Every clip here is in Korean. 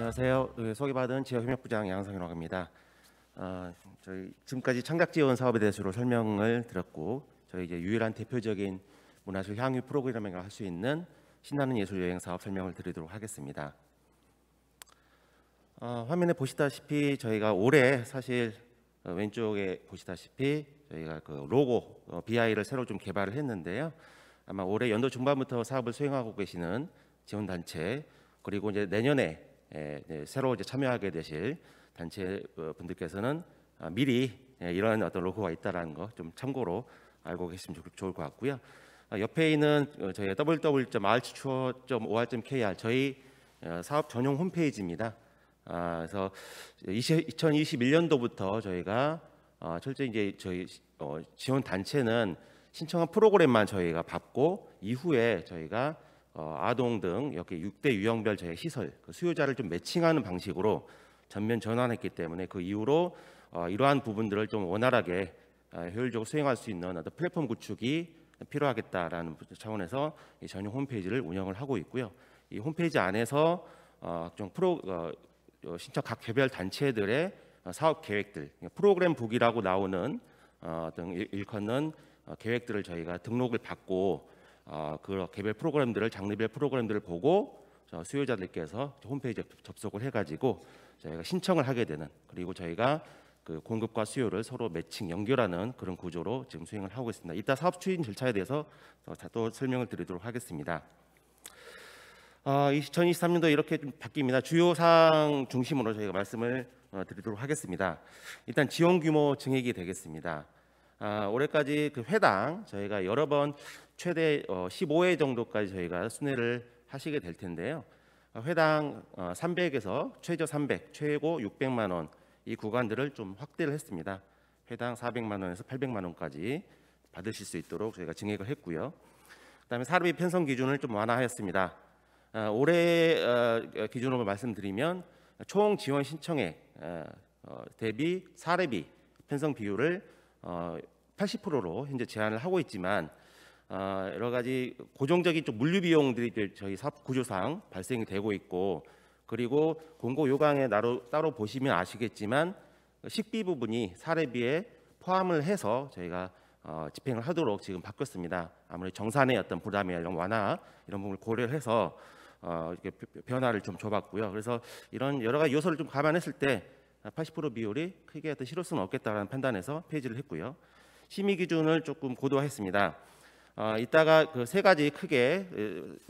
안녕하세요. 그 소개받은 지역협력부장 양상현이라고 합니다. 어, 저희 지금까지 창작지원 사업에 대해서 설명을 드렸고 저희 이제 유일한 대표적인 문화술 향유 프로그램이할수 있는 신나는 예술 여행 사업 설명을 드리도록 하겠습니다. 어, 화면에 보시다시피 저희가 올해 사실 어, 왼쪽에 보시다시피 저희가 그 로고 어, BI를 새로 좀 개발을 했는데요. 아마 올해 연도 중반부터 사업을 수행하고 계시는 지원단체 그리고 이제 내년에 예, 네, 새로 이제 참여하게 되실 단체 어, 분들께서는 아, 미리 예, 이런 어떤 로고가 있다라는 거 좀 참고로 알고 계시면 좋을 것 같고요. 아, 옆에 있는 어, 저희 w w w r c h u o r k r 저희 어, 사업 전용 홈페이지입니다. 아, 그래서 2021년도부터 저희가 철저히 이제 저희 지원 단체는 신청한 프로그램만 저희가 받고 이후에 저희가 어, 아동 등 이렇게 6대 유형별 저희 시설 그 수요자를 좀 매칭하는 방식으로 전면 전환했기 때문에 그 이후로 어, 이러한 부분들을 좀 원활하게 어, 효율적으로 수행할 수 있는 어떤 플랫폼 구축이 필요하겠다라는 차원에서 이 전용 홈페이지를 운영을 하고 있고요. 이 홈페이지 안에서 어, 프로 어, 어, 신청 각 개별 단체들의 어, 사업 계획들 그러니까 프로그램 북이라고 나오는 어, 등 일컫는 어, 계획들을 저희가 등록을 받고 어, 그 개별 프로그램들을 장르별 프로그램들을 보고 수요자들께서 홈페이지에 접속을 해가지고 저희가 신청을 하게 되는 그리고 저희가 그 공급과 수요를 서로 매칭 연결하는 그런 구조로 지금 수행을 하고 있습니다. 이따 사업 추진 절차에 대해서 또 설명을 드리도록 하겠습니다. 어, 2023년도 이렇게 좀 바뀝니다. 주요 사항 중심으로 저희가 말씀을 어, 드리도록 하겠습니다. 일단 지원 규모 증액이 되겠습니다. 아, 올해까지 그 회당 저희가 여러 번 최대 15회 어, 정도까지 저희가 순회를 하시게 될 텐데요. 어, 회당 300에서 어, 최저 300, 최고 600만 원 이 구간들을 좀 확대를 했습니다. 회당 400만 원에서 800만 원까지 받으실 수 있도록 저희가 증액을 했고요. 그다음에 사례비 편성 기준을 좀 완화하였습니다. 아, 올해 기준으로 말씀드리면 총 지원 신청액 대비 사례비 편성 비율을 어, 80%로 현재 제한을 하고 있지만 어, 여러 가지 고정적인 좀 물류 비용들이 저희 사업 구조상 발생이 되고 있고 그리고 공고 요강에 나로 따로 보시면 아시겠지만 식비 부분이 사례비에 포함을 해서 저희가 어, 집행을 하도록 지금 바뀌었습니다 아무래도 정산의 어떤 부담이 이런 완화 이런 부분을 고려해서 어, 이렇게 변화를 좀 줘봤고요. 그래서 이런 여러 가지 요소를 좀 감안했을 때80% 비율이 크게 어떤 실효성은 없겠다라는 판단에서 폐지를 했고요. 심의 기준을 조금 고도화했습니다. 어, 이따가 그 세 가지 크게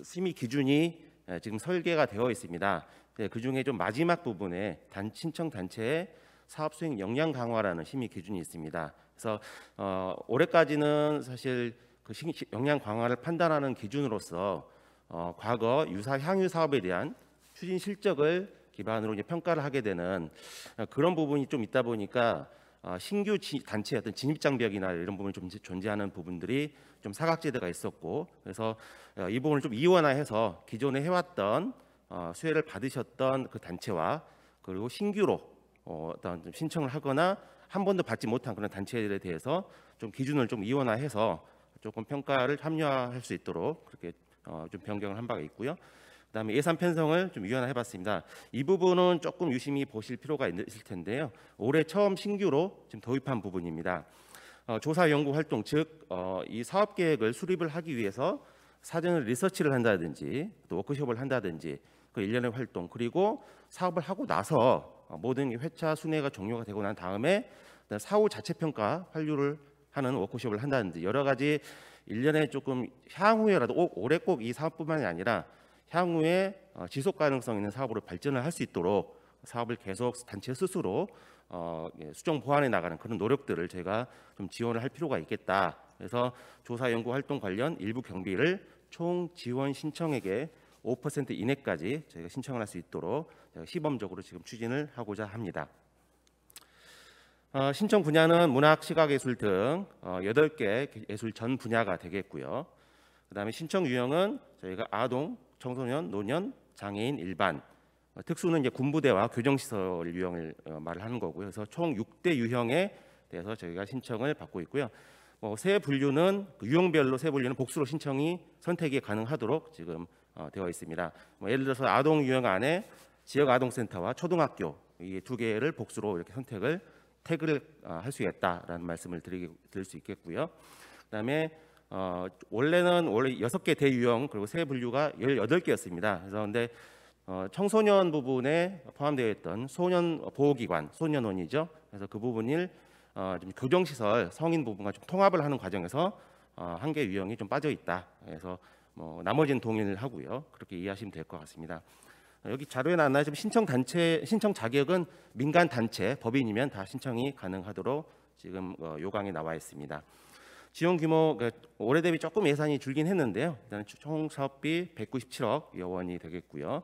심의 기준이 지금 설계가 되어 있습니다. 네, 그 중에 좀 마지막 부분에 단 신청 단체의 사업 수행 역량 강화라는 심의 기준이 있습니다. 그래서 어, 올해까지는 사실 그 역량 강화를 판단하는 기준으로서 어, 과거 유사 향유 사업에 대한 추진 실적을 기반으로 이제 평가를 하게 되는 어, 그런 부분이 좀 있다 보니까 어, 신규 단체 어떤 진입 장벽이나 이런 부분이 좀 존재하는 부분들이 좀 사각지대가 있었고 그래서 어, 이 부분을 좀 이원화해서 기존에 해왔던 수혜를 받으셨던 그 단체와 그리고 신규로 어떤 신청을 하거나 한 번도 받지 못한 그런 단체들에 대해서 좀 기준을 좀 이원화해서 조금 평가를 합리화할 수 있도록 그렇게 좀 변경을 한 바가 있고요. 그다음에 예산 편성을 좀 유연화해 봤습니다. 이 부분은 조금 유심히 보실 필요가 있을 텐데요. 올해 처음 신규로 지금 도입한 부분입니다. 어, 조사 연구 활동 즉이 어, 사업 계획을 수립을 하기 위해서 사전에 리서치를 한다든지 또 워크숍을 한다든지 그 일련의 활동 그리고 사업을 하고 나서 어, 모든 회차 순회가 종료가 되고 난 다음에 사후 자체 평가 환류를 하는 워크숍을 한다든지 여러 가지 일련의 조금 향후에라도 올해 꼭 이 사업뿐만이 아니라 향후에 어, 지속 가능성 있는 사업으로 발전을 할 수 있도록 사업을 계속 단체 스스로 어, 예, 수정 보완해 나가는 그런 노력들을 제가 좀 지원을 할 필요가 있겠다. 그래서 조사 연구 활동 관련 일부 경비를 총 지원 신청액의 5% 이내까지 저희가 신청을 할 수 있도록 시범적으로 지금 추진을 하고자 합니다. 어, 신청 분야는 문학, 시각, 예술 등 어, 8개 예술 전 분야가 되겠고요. 그 다음에 신청 유형은 저희가 아동, 청소년, 노년, 장애인, 일반 어, 특수는 이제 군부대와 교정시설 유형을 어, 말을 하는 거고요. 그래서 총 6대 유형에 대해서 저희가 신청을 받고 있고요. 뭐세 어, 분류는 그 유형별로 세 분류는 복수로 신청이 선택이 가능하도록 지금 어, 되어 있습니다. 뭐 예를 들어서 아동 유형 안에 지역 아동센터와 초등학교 이 두 개를 복수로 이렇게 선택을 태그를 어, 아, 할수 있다라는 말씀을 드리, 드릴 수 있겠고요. 그다음에 어, 원래는 원래 6개 대유형 그리고 세 분류가 18개였습니다. 그래서 근데 어, 청소년 부분에 포함되어 있던 소년 보호기관, 소년원이죠. 그래서 그 부분을 어, 좀 교정시설, 성인 부분과 좀 통합을 하는 과정에서 어, 한개 유형이 좀 빠져 있다. 그래서 뭐 나머지는 동일하고요. 그렇게 이해하시면 될 것 같습니다. 여기 자료에 나와 있 신청 단체 신청 자격은 민간 단체 법인이면 다 신청이 가능하도록 지금 어, 요강에 나와 있습니다. 지원 규모 그러니까 올해 대비 조금 예산이 줄긴 했는데요. 일단 총 사업비 197억 여원이 되겠고요.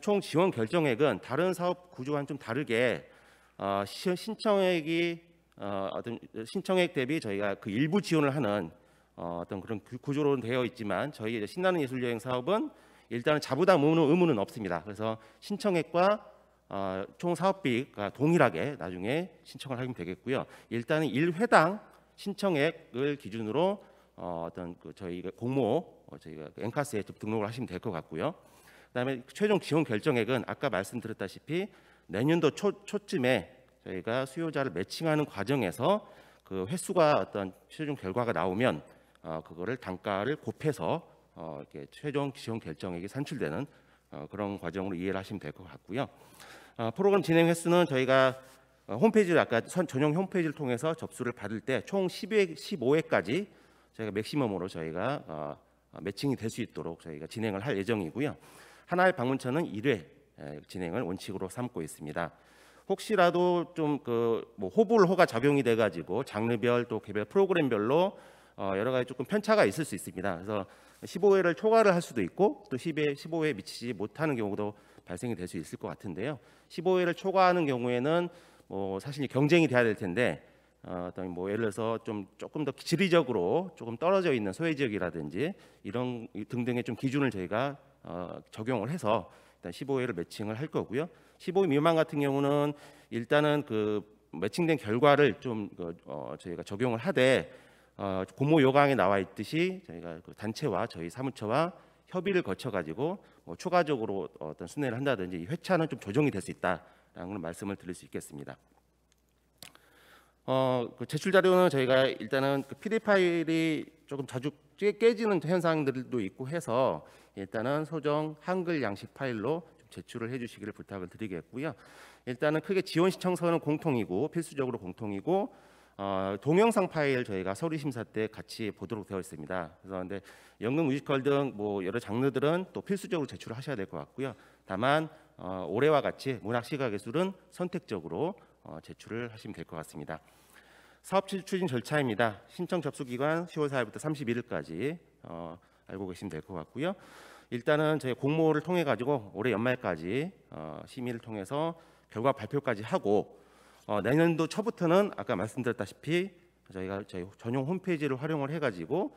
총 지원 결정액은 다른 사업 구조와는 좀 다르게 어, 신청액이 어, 어떤 신청액 대비 저희가 그 일부 지원을 하는 어, 어떤 그런 구조로 되어 있지만 저희 신나는 예술 여행 사업은 일단은 자부담 의무는, 의무는 없습니다. 그래서 신청액과 어, 총 사업비가 동일하게 나중에 신청을 하면 되겠고요. 일단은 일회당 신청액을 기준으로 어, 어떤 그 저희가 공모 어, 저희가 엔카스에 등록을 하시면 될 것 같고요. 그다음에 최종 지원 결정액은 아까 말씀드렸다시피 내년도 초, 초쯤에 저희가 수요자를 매칭하는 과정에서 그 횟수가 어떤 최종 결과가 나오면 어, 그거를 단가를 곱해서 어, 이렇게 최종 지원 결정액이 산출되는 어, 그런 과정으로 이해를 하시면 될 것 같고요. 어, 프로그램 진행 횟수는 저희가 어, 홈페이지를 아까 선, 전용 홈페이지를 통해서 접수를 받을 때 총1 0회 15회까지 저희가 맥시멈으로 저희가 어, 어 매칭이 될 수 있도록 저희가 진행을 할 예정이고요. 하나의 방문처는 1회 예, 진행을 원칙으로 삼고 있습니다. 혹시라도 좀그뭐 호불호가 작용이 돼가지고 장르별 또 개별 프로그램별로 어, 여러 가지 조금 편차가 있을 수 있습니다. 그래서 15회를 초과를 할 수도 있고 또 10회, 1 5회 미치지 못하는 경우도 발생이 될 수 있을 것 같은데요. 15회를 초과하는 경우에는 뭐 사실 경쟁이 돼야 될 텐데 어, 어떤 뭐 예를 들어서 좀 조금 더 지리적으로 조금 떨어져 있는 소외 지역이라든지 이런 등등의 좀 기준을 저희가 어, 적용을 해서 일단 15회를 매칭을 할 거고요. 15회 미만 같은 경우는 일단은 그 매칭된 결과를 좀 그, 어, 저희가 적용을 하되 어, 고모 요강에 나와 있듯이 저희가 그 단체와 저희 사무처와 협의를 거쳐 가지고 뭐 추가적으로 어떤 순회를 한다든지 회차는 좀 조정이 될 수 있다. 라는 말씀을 드릴 수 있겠습니다. 어, 그 제출 자료는 저희가 일단은 그 PDF 파일이 조금 자주 깨지는 현상들도 있고 해서 일단은 소정 한글 양식 파일로 제출을 해주시기를 부탁을 드리겠고요. 일단은 크게 지원 신청서는 공통이고 필수적으로 공통이고 어, 동영상 파일 저희가 서류 심사 때 같이 보도록 되어 있습니다. 그래서 근데 연극 뮤지컬 등뭐 여러 장르들은 또 필수적으로 제출을 하셔야 될 것 같고요. 다만 어, 올해와 같이 문학 시각 예술은 선택적으로 어, 제출을 하시면 될 것 같습니다. 사업 추진 절차입니다. 신청 접수 기간 10월 4일부터 31일까지 어, 알고 계시면 될 것 같고요. 일단은 저희 공모를 통해 가지고 올해 연말까지 어, 심의를 통해서 결과 발표까지 하고 어, 내년도 초부터는 아까 말씀드렸다시피 저희가 저희 전용 홈페이지를 활용을 해가지고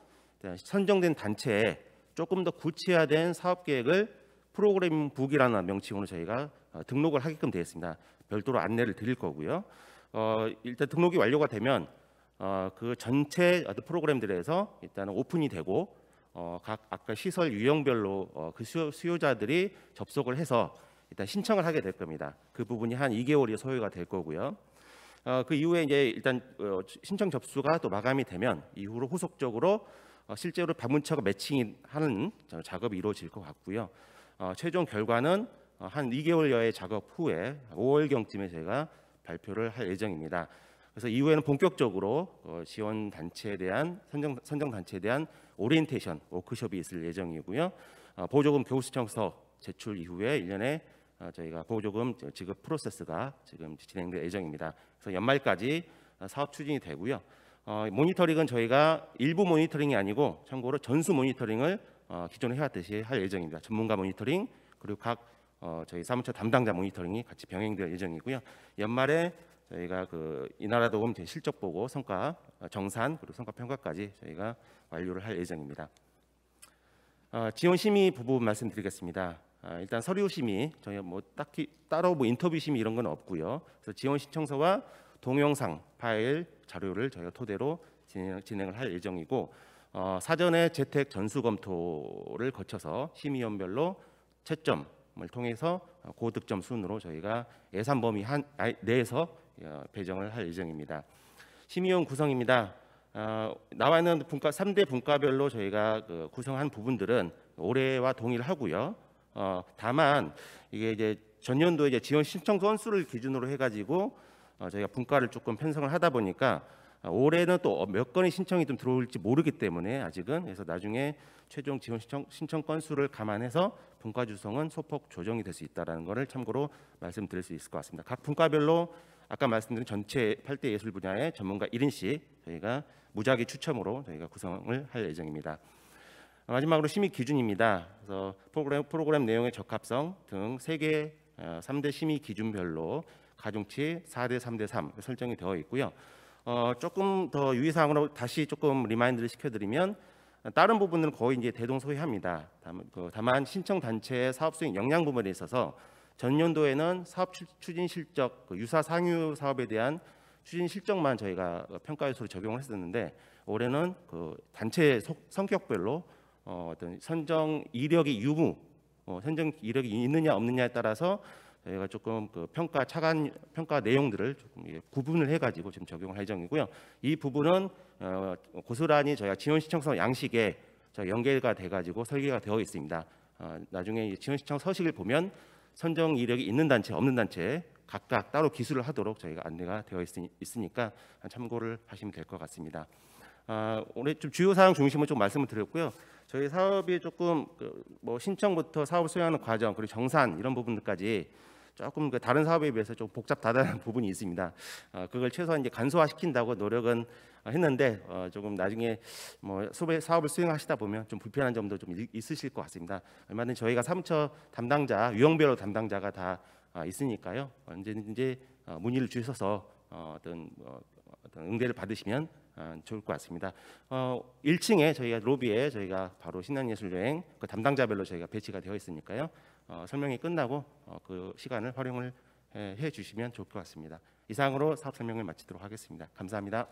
선정된 단체에 조금 더 구체화된 사업 계획을 프로그램 북이라는 명칭으로 저희가 어, 등록을 하게끔 되어 있습니다. 별도로 안내를 드릴 거고요. 어, 일단 등록이 완료가 되면 어, 그 전체 프로그램들에서 일단 오픈이 되고 어, 각 아까 시설 유형별로 어, 그 수요, 수요자들이 접속을 해서 일단 신청을 하게 될 겁니다. 그 부분이 한 2개월이 소요가 될 거고요. 어, 그 이후에 이제 일단 어, 신청 접수가 또 마감이 되면 이후로 후속적으로 어, 실제로 방문처가 매칭하는 작업이 이루어질 것 같고요. 어, 최종 결과는 어, 한 2개월여의 작업 후에 5월경쯤에 제가 발표를 할 예정입니다. 그래서 이후에는 본격적으로 어, 지원 단체에 대한 선정, 선정 단체에 대한 오리엔테이션 워크숍이 있을 예정이고요. 어, 보조금 교수청서 제출 이후에 1년에 어, 저희가 보조금 지급 프로세스가 지금 진행될 예정입니다. 그래서 연말까지 어, 사업 추진이 되고요. 어, 모니터링은 저희가 일부 모니터링이 아니고 참고로 전수 모니터링을 어, 기존에 해왔듯이 할 예정입니다. 전문가 모니터링 그리고 각 어, 저희 사무처 담당자 모니터링이 같이 병행될 예정이고요. 연말에 저희가 그 이나라도움 실적 보고 성과 어, 정산 그리고 성과 평가까지 저희가 완료를 할 예정입니다. 어, 지원 심의 부분 말씀드리겠습니다. 아, 일단 서류 심의 저희 뭐 딱히 따로 뭐 인터뷰 심의 이런 건 없고요. 그래서 지원 신청서와 동영상 파일 자료를 저희가 토대로 진행, 을할 예정이고 어, 사전에 재택 전수 검토를 거쳐서 심의원별로 채점을 통해서 고득점 순으로 저희가 예산 범위 한 내에서 어, 배정을 할 예정입니다. 심의원 구성입니다. 어, 나와 있는 분과 3대 분과별로 저희가 그 구성한 부분들은 올해와 동일하고요. 어, 다만 이게 이제 전년도에 이제 지원 신청 건수를 기준으로 해가지고 어, 저희가 분과를 조금 편성을 하다 보니까 어, 올해는 또몇 어, 건의 신청이 좀 들어올지 모르기 때문에 아직은 그래서 나중에 최종 지원 신청, 신청 건수를 감안해서 분과 주성은 소폭 조정이 될 수 있다라는 것을 참고로 말씀드릴 수 있을 것 같습니다. 각 분과별로 아까 말씀드린 전체 8대 예술 분야의 전문가 1인씩 저희가 무작위 추첨으로 저희가 구성을 할 예정입니다. 마지막으로 심의 기준입니다. 그래서 프로그램, 프로그램 내용의 적합성 등 3개 3대 어, 심의 기준별로 가중치 4 대 3 대 3 설정이 되어 있고요. 어, 조금 더 유의사항으로 다시 조금 리마인드를 시켜드리면 다른 부분은 거의 이제 대동소이합니다. 다만, 그, 다만 신청 단체의 사업 수익 영향 부분에 있어서 전년도에는 사업 추진 실적 그 유사 상유 사업에 대한 추진 실적만 저희가 평가 요소로 적용을 했었는데 올해는 그 단체 속, 성격별로 어, 어떤 선정 이력이 유무, 어, 선정 이력이 있느냐 없느냐에 따라서 저희가 조금 그 평가 차관 평가 내용들을 조금 구분을 해가지고 지금 적용할 예정이고요. 이 부분은 어, 고스란히 저희가 지원 시청서 양식에 연계가 돼가지고 설계가 되어 있습니다. 어, 나중에 지원 시청 서식을 보면 선정 이력이 있는 단체 없는 단체 각각 따로 기술을 하도록 저희가 안내가 되어 있으니, 까 참고를 하시면 될 것 같습니다. 아, 오늘 좀 주요 사항 중심을 좀 말씀을 드렸고요. 저희 사업이 조금 그 뭐 신청부터 사업 수행하는 과정 그리고 정산 이런 부분들까지 조금 그 다른 사업에 비해서 좀 복잡하다는 부분이 있습니다. 어, 그걸 최소한 이제 간소화시킨다고 노력은 했는데 어, 조금 나중에 뭐 소배 사업을 수행하시다 보면 좀 불편한 점도 좀 있으실 것 같습니다. 얼마든 저희가 삼처 담당자 유형별로 담당자가 다 아, 있으니까요. 언제든지 어, 문의를 주셔서 어, 어떤 뭐 응대를 받으시면 어, 좋을 것 같습니다. 어, 1층에 저희가 로비에 저희가 바로 신난예술여행 그 담당자별로 저희가 배치가 되어 있으니까요. 어, 설명이 끝나고 어, 그 시간을 활용을 해 주시면 좋을 것 같습니다. 이상으로 사업 설명을 마치도록 하겠습니다. 감사합니다.